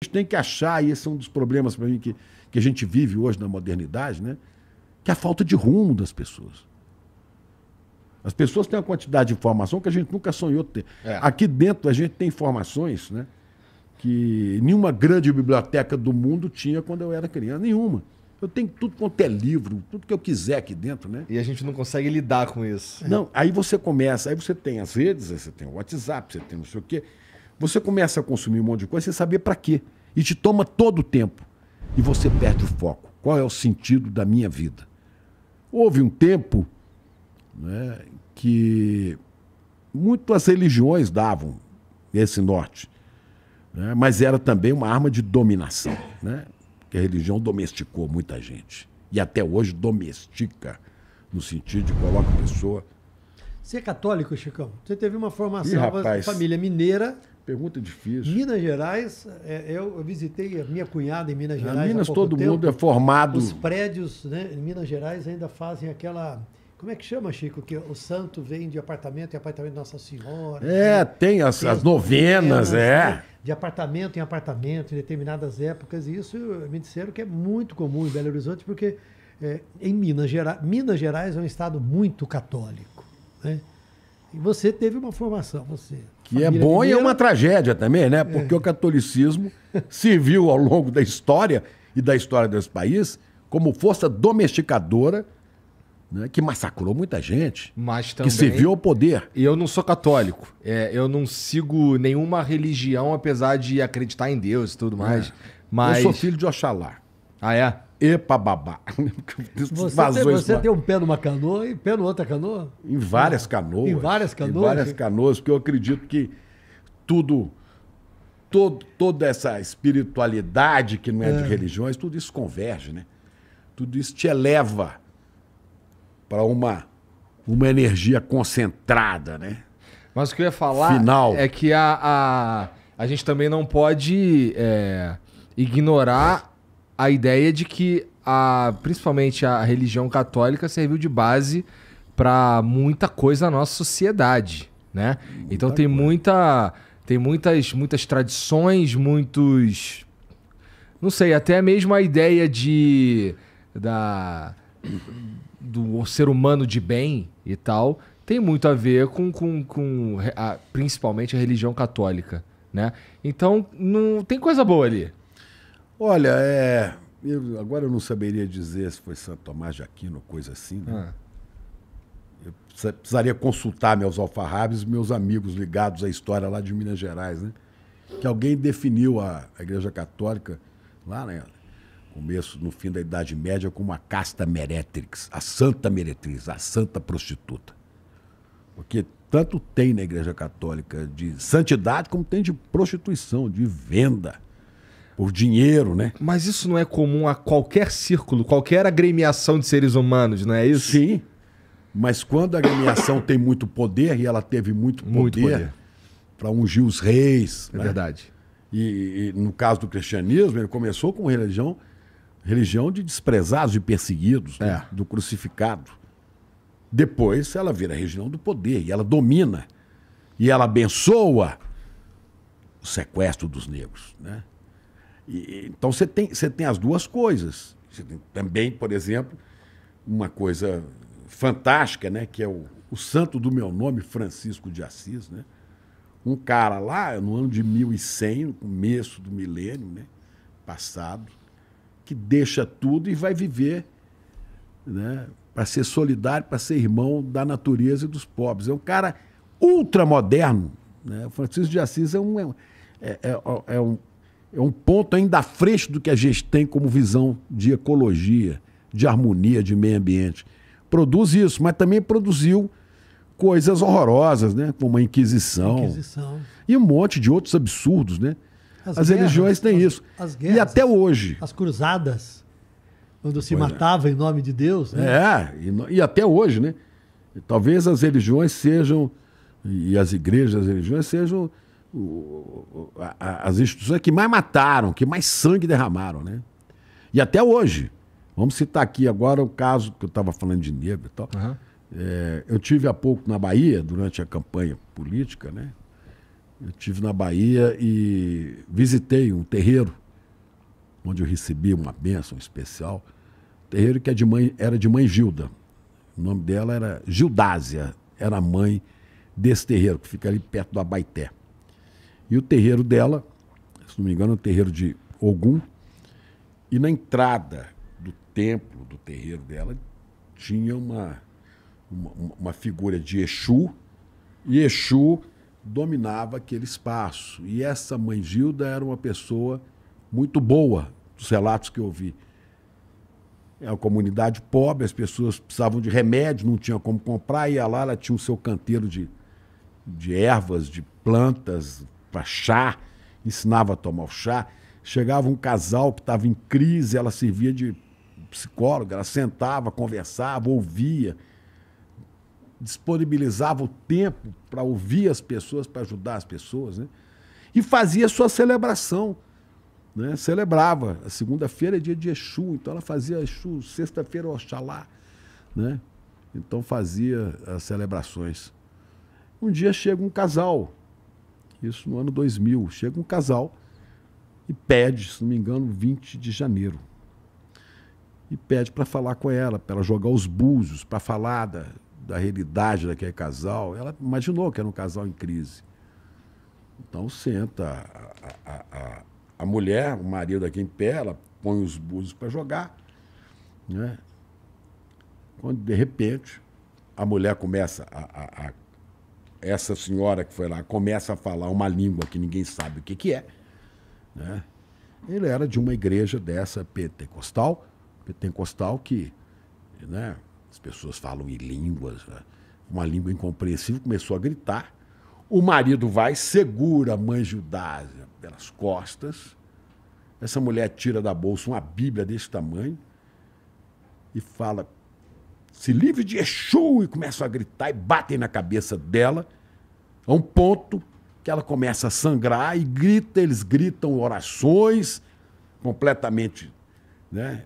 A gente tem que achar, e esse é um dos problemas para mim que, que a gente vive hoje na modernidade, né? que é a falta de rumo das pessoas. As pessoas têm uma quantidade de informação que a gente nunca sonhou ter. É. Aqui dentro a gente tem informações né, que nenhuma grande biblioteca do mundo tinha quando eu era criança, nenhuma. Eu tenho tudo quanto é livro, tudo que eu quiser aqui dentro, né? E a gente não consegue lidar com isso. Não, aí você começa, aí você tem as redes, você tem o WhatsApp, você tem não sei o quê. Você começa a consumir um monte de coisa sem saber para quê. E te toma todo o tempo. E você perde o foco. Qual é o sentido da minha vida? Houve um tempo né, que muitas religiões davam esse norte. Né, mas era também uma arma de dominação. Né? Porque a religião domesticou muita gente. E até hoje domestica, no sentido de coloca a pessoa você é católico, Chicão? Você teve uma formação da família mineira. Pergunta difícil. Minas Gerais, é, é, eu visitei a minha cunhada em Minas ah, Gerais. Minas todo tempo. mundo é formado. Os prédios né, em Minas Gerais ainda fazem aquela. Como é que chama, Chico? Que o santo vem de apartamento em apartamento de Nossa Senhora. É, né? tem as, tem as, novenas, novenas, é. Né? De apartamento em apartamento, em determinadas épocas. E isso me disseram que é muito comum em Belo Horizonte, porque é, em Minas Gerais. Minas Gerais é um estado muito católico né? E você teve uma formação, você. Que é bom e é uma tragédia também, né? É. Porque é. o catolicismo serviu ao longo da história e da história desse país como força domesticadora né, que massacrou muita gente, mas também, que serviu ao poder. E eu não sou católico, é, eu não sigo nenhuma religião, apesar de acreditar em Deus e tudo é. mais. É. Mas... Eu sou filho de Oxalá. Ah, é? Epa babá. Você, tem, você tem, um pé numa canoa e pé numa outra canoa? Em várias canoas. Em várias canoas? Em várias canoas, porque eu acredito que tudo, todo, toda essa espiritualidade que não é, é, de religiões, tudo isso converge, né? Tudo isso te eleva para uma, uma energia concentrada, né? Mas o que eu ia falar Final. é que a, a, a gente também não pode é, ignorar a ideia de que a, principalmente a religião católica serviu de base para muita coisa na nossa sociedade, né? Muita então tem coisa. muita tem muitas muitas tradições, muitos não sei, até mesmo a ideia de da do ser humano de bem e tal, tem muito a ver com, com, com a, principalmente a religião católica, né? Então, não tem coisa boa ali. Olha, é. Eu, agora eu não saberia dizer se foi Santo Tomás de Aquino ou coisa assim, né? Ah. Eu precisaria consultar meus alfarrabes, e meus amigos ligados à história lá de Minas Gerais, né? Que alguém definiu a, a Igreja Católica lá, né? Começo, no fim da Idade Média, como a casta meretrix, a santa meretriz, a santa prostituta. Porque tanto tem na Igreja Católica de santidade como tem de prostituição, de venda por dinheiro, né? Mas isso não é comum a qualquer círculo, qualquer agremiação de seres humanos, não é isso? Sim. Mas quando a agremiação tem muito poder, e ela teve muito poder, muito poder. para ungir os reis. É né? verdade. E, e, no caso do cristianismo, ele começou com religião, religião de desprezados e de perseguidos, né? é. do, do crucificado. Depois ela vira a religião do poder e ela domina. E ela abençoa o sequestro dos negros, né? E, então você tem, você tem as duas coisas. Você tem também, por exemplo, uma coisa fantástica, né? Que é o, o santo do meu nome, Francisco de Assis, né? Um cara lá, no ano de 1100, no começo do milênio né? passado, que deixa tudo e vai viver né? para ser solidário, para ser irmão da natureza e dos pobres. É um cara ultramoderno. Né? O Francisco de Assis é um, é, é, é, é um é um ponto ainda à frente do que a gente tem como visão de ecologia, de harmonia, de meio ambiente. Produz isso, mas também produziu coisas horrorosas, né? Como a Inquisição. Inquisição. E um monte de outros absurdos, né? As, as guerras, religiões têm as, isso. As guerras, e até hoje. As cruzadas, quando se pois é. matava é. em nome de Deus. Né? É, e, e até hoje, né? Talvez as religiões sejam, e as igrejas, as religiões sejam as instituições que mais mataram, que mais sangue derramaram, né? E até hoje. Vamos citar aqui agora o caso que eu estava falando de negro e tal. Uhum. É, eu tive há pouco na Bahia, durante a campanha política, né? Eu tive na Bahia e visitei um terreiro onde eu recebi uma bênção especial. terreiro que é de mãe, era de mãe Gilda. O nome dela era Gildásia, era a mãe desse terreiro que fica ali perto do Abaité. E o terreiro dela, se não me engano, é o terreiro de Ogum. E na entrada do templo, do terreiro dela, tinha uma, uma, uma figura de Exu. E Exu dominava aquele espaço. E essa mãe Gilda era uma pessoa muito boa, dos relatos que eu vi. É uma comunidade pobre, as pessoas precisavam de remédio, não tinham como comprar, ia lá, ela tinha o seu canteiro de, de ervas, de plantas, para chá, ensinava a tomar o chá. Chegava um casal que estava em crise, ela servia de psicóloga, ela sentava, conversava, ouvia, disponibilizava o tempo para ouvir as pessoas, para ajudar as pessoas, né? E fazia sua celebração, né? Celebrava. A segunda-feira é dia de Exu, então ela fazia Exu, sexta-feira Oxalá, né? Então fazia as celebrações. Um dia chega um casal isso no ano 2000. Chega um casal e pede, se não me engano, 20 de janeiro. E pede para falar com ela, para ela jogar os búzios, para falar da, da realidade daquele casal. Ela imaginou que era um casal em crise. Então senta a, a, a, a mulher, o marido aqui em pé, ela põe os búzios para jogar. Né? Quando, de repente, a mulher começa a, a, a essa senhora que foi lá começa a falar uma língua que ninguém sabe o que, que é. Né? Ele era de uma igreja dessa pentecostal, pentecostal que né, as pessoas falam em línguas, né? uma língua incompreensível, começou a gritar. O marido vai, segura a mãe Judásia pelas costas. Essa mulher tira da bolsa uma Bíblia desse tamanho e fala: se livre de Exu! E começam a gritar e batem na cabeça dela a um ponto que ela começa a sangrar e grita, eles gritam orações completamente né,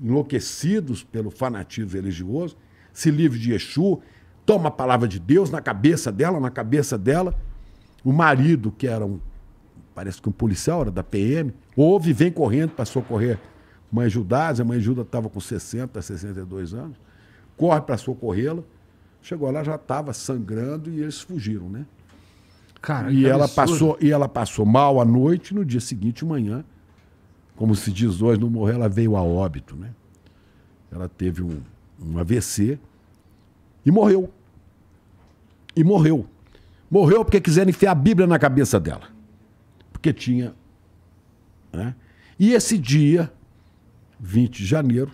enlouquecidos pelo fanatismo religioso, se livre de Exu, toma a palavra de Deus na cabeça dela, na cabeça dela. O marido, que era um, parece que um policial, era da PM, ouve e vem correndo para socorrer mãe Judas. A mãe Judas estava com 60, 62 anos, corre para socorrê-la Chegou lá, já estava sangrando e eles fugiram, né? Cara, e ela absurdo. passou E ela passou mal à noite, no dia seguinte, manhã, como se diz hoje, não morreu, ela veio a óbito, né? Ela teve um, um AVC e morreu. E morreu. Morreu porque quiseram enfiar a Bíblia na cabeça dela. Porque tinha. Né? E esse dia, 20 de janeiro,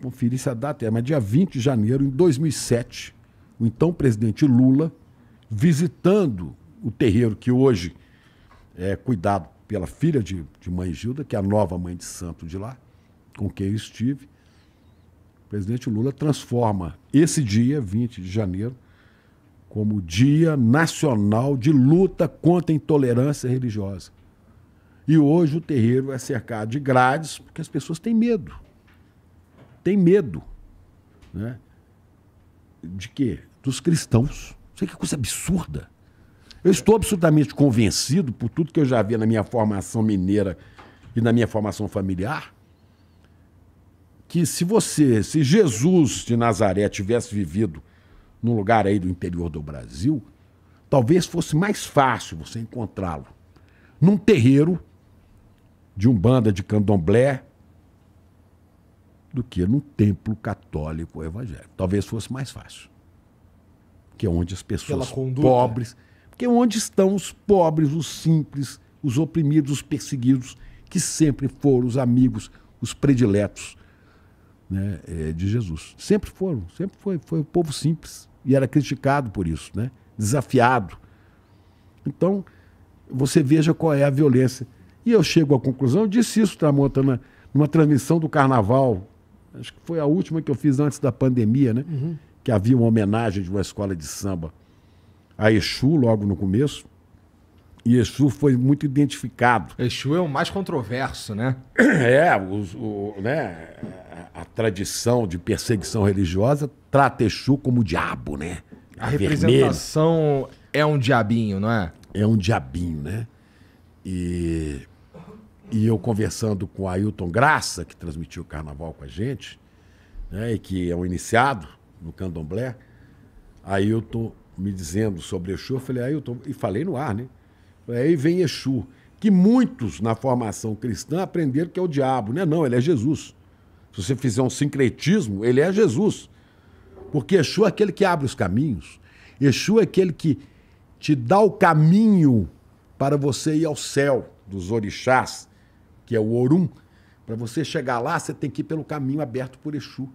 conferir se a data é, mas dia 20 de janeiro, em 2007, o então presidente Lula, visitando o terreiro que hoje é cuidado pela filha de, de mãe Gilda, que é a nova mãe de santo de lá, com quem eu estive. O presidente Lula transforma esse dia, 20 de janeiro, como Dia Nacional de Luta contra a Intolerância Religiosa. E hoje o terreiro é cercado de grades porque as pessoas têm medo. Têm medo. Né? De quê? dos cristãos. Isso é que coisa absurda. Eu estou absolutamente convencido, por tudo que eu já vi na minha formação mineira e na minha formação familiar, que se você, se Jesus de Nazaré tivesse vivido num lugar aí do interior do Brasil, talvez fosse mais fácil você encontrá-lo num terreiro de um banda de candomblé do que num templo católico evangélico. Talvez fosse mais fácil que é onde as pessoas pobres, que é onde estão os pobres, os simples, os oprimidos, os perseguidos, que sempre foram os amigos, os prediletos né, eh, de Jesus. Sempre foram, sempre foi, foi o povo simples e era criticado por isso, né? desafiado. Então, você veja qual é a violência. E eu chego à conclusão, eu disse isso, Tramontana, numa transmissão do carnaval, acho que foi a última que eu fiz antes da pandemia, né? Uhum que havia uma homenagem de uma escola de samba a Exu logo no começo. E Exu foi muito identificado. Exu é o mais controverso, né? É, o, né? a tradição de perseguição religiosa trata Exu como o diabo, né? A, representação vermelho. é um diabinho, não é? É um diabinho, né? E, e eu conversando com o Ailton Graça, que transmitiu o carnaval com a gente, né? e que é um iniciado, no candomblé, aí eu tô me dizendo sobre Exu, eu falei, aí eu tô e falei no ar, né? Aí vem Exu, que muitos na formação cristã aprenderam que é o diabo, né? Não, ele é Jesus. Se você fizer um sincretismo, ele é Jesus. Porque Exu é aquele que abre os caminhos. Exu é aquele que te dá o caminho para você ir ao céu dos orixás, que é o Orum. Para você chegar lá, você tem que ir pelo caminho aberto por Exu.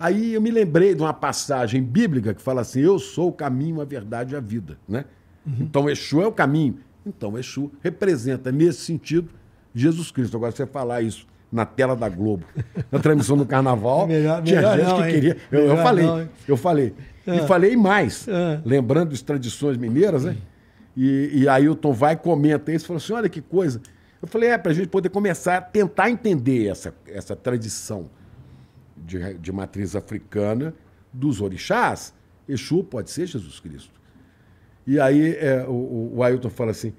Aí eu me lembrei de uma passagem bíblica que fala assim: Eu sou o caminho, a verdade e a vida. Né? Uhum. Então, Exu é o caminho. Então, Exu representa, nesse sentido, Jesus Cristo. Agora, você falar isso na tela da Globo, na transmissão do Carnaval, melhor, tinha melhor gente não, que hein? queria. Eu, eu, falei, não, eu falei. E é. falei mais, é. lembrando as tradições mineiras, né? E, e Ailton vai comenta isso, falou assim: olha que coisa. Eu falei, é, para a gente poder começar a tentar entender essa, essa tradição de, de matriz africana dos orixás. Exu pode ser Jesus Cristo. E aí é, o, o Ailton fala assim,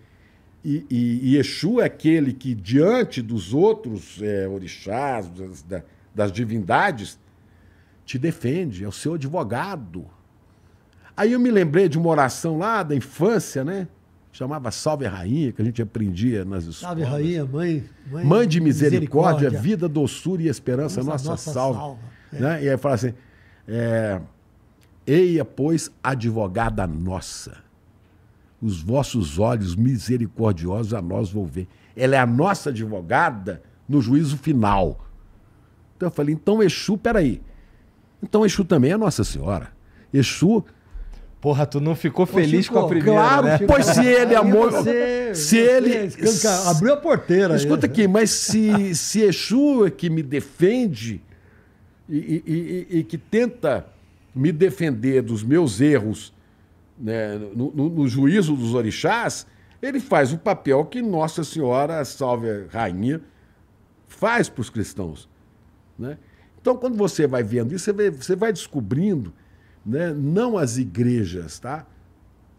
e, e, e, Exu é aquele que, diante dos outros é, orixás, das, das, divindades, te defende, é o seu advogado. Aí eu me lembrei de uma oração lá da infância, né? chamava Salve Rainha, que a gente aprendia nas escolas. Salve Rainha, mãe. Mãe, mãe de misericórdia, misericórdia, vida, doçura e esperança, nossa, nossa salva. salva. É. Né? E aí fala assim: é, Eia, pois, advogada nossa, os vossos olhos misericordiosos a nós vão ver. Ela é a nossa advogada no juízo final. Então eu falei: então Exu, peraí. Então Exu também é Nossa Senhora. Exu Porra, tu não ficou feliz com a primeira, Claro, né? pois se ele amou... Você, se ele... abriu a porteira. Escuta aí. Né? aqui, mas se, se Exu é que me defende e, e, e, e que tenta me defender dos meus erros né, no, no, no juízo dos orixás, ele faz o papel que Nossa Senhora, salve rainha, faz para os cristãos. Né? Então, quando você vai vendo isso, você vai, você vai descobrindo né? não as igrejas, tá?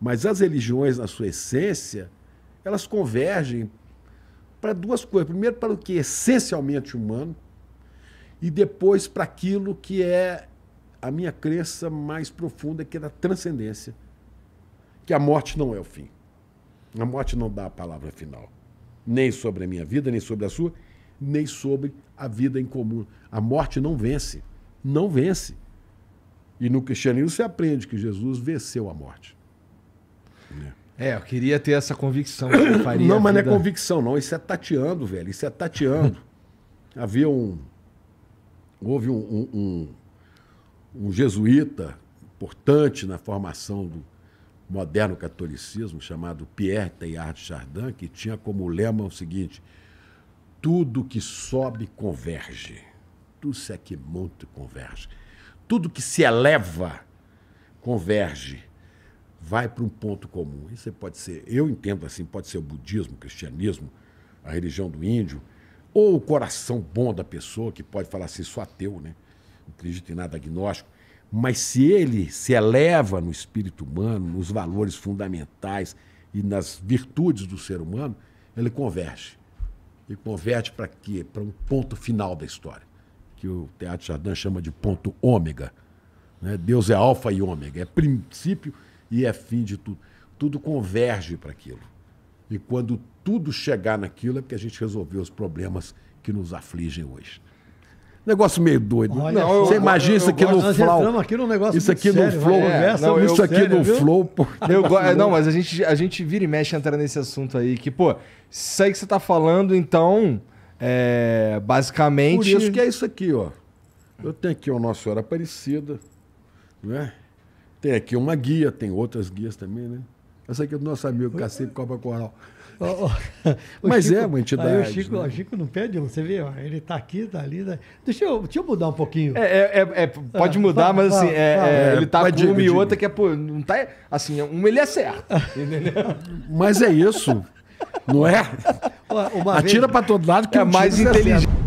Mas as religiões, na sua essência, elas convergem para duas coisas. Primeiro, para o que é essencialmente humano, e depois para aquilo que é a minha crença mais profunda, que é da transcendência. Que a morte não é o fim. A morte não dá a palavra final. Nem sobre a minha vida, nem sobre a sua, nem sobre a vida em comum. A morte não vence. Não vence. E no cristianismo você aprende que Jesus venceu a morte. É, eu queria ter essa convicção. não, mas vida... não é convicção, não. Isso é tateando, velho. Isso é tateando. Havia um. Houve um, um, um, um jesuíta importante na formação do moderno catolicismo, chamado Pierre Teilhard Chardin, que tinha como lema o seguinte: tudo que sobe converge, tudo se é que monte converge. Tudo que se eleva converge, vai para um ponto comum. Isso pode ser, eu entendo assim, pode ser o budismo, o cristianismo, a religião do índio, ou o coração bom da pessoa, que pode falar assim, sou ateu, né? não acredito em nada agnóstico. Mas se ele se eleva no espírito humano, nos valores fundamentais e nas virtudes do ser humano, ele converge. Ele converte para quê? Para um ponto final da história que o Teatro Chardin chama de ponto ômega. Né? Deus é alfa e ômega, é princípio e é fim de tudo. Tudo converge para aquilo. E quando tudo chegar naquilo é porque a gente resolveu os problemas que nos afligem hoje. Negócio meio doido. Olha, não, você eu, imagina é, eu, isso aqui no flow. Aqui isso aqui no flow. não, isso aqui no flow. não, mas a gente, a gente vira e mexe entrar nesse assunto aí. Que, pô, isso aí que você tá falando, então é, basicamente. Por isso que é isso aqui, ó. Eu tenho aqui o Nossa Senhora Aparecida, né? Tem aqui uma guia, tem outras guias também, né? Essa aqui é do nosso amigo Cacique Copa Coral. Mas Chico, é uma entidade. Aí o Chico, né? o Chico não pede um, você vê, ó, ele tá aqui, tá ali. Tá... Deixa, eu, deixa eu mudar um pouquinho. É, é, é, é pode ah, mudar, ah, mas assim, ah, é, ah, ele tá é, com uma e outra que é, pô, não tá. Assim, uma ele é certo. Mas é isso. Não é? Uma Atira vez... para todo lado que é mais inteligente.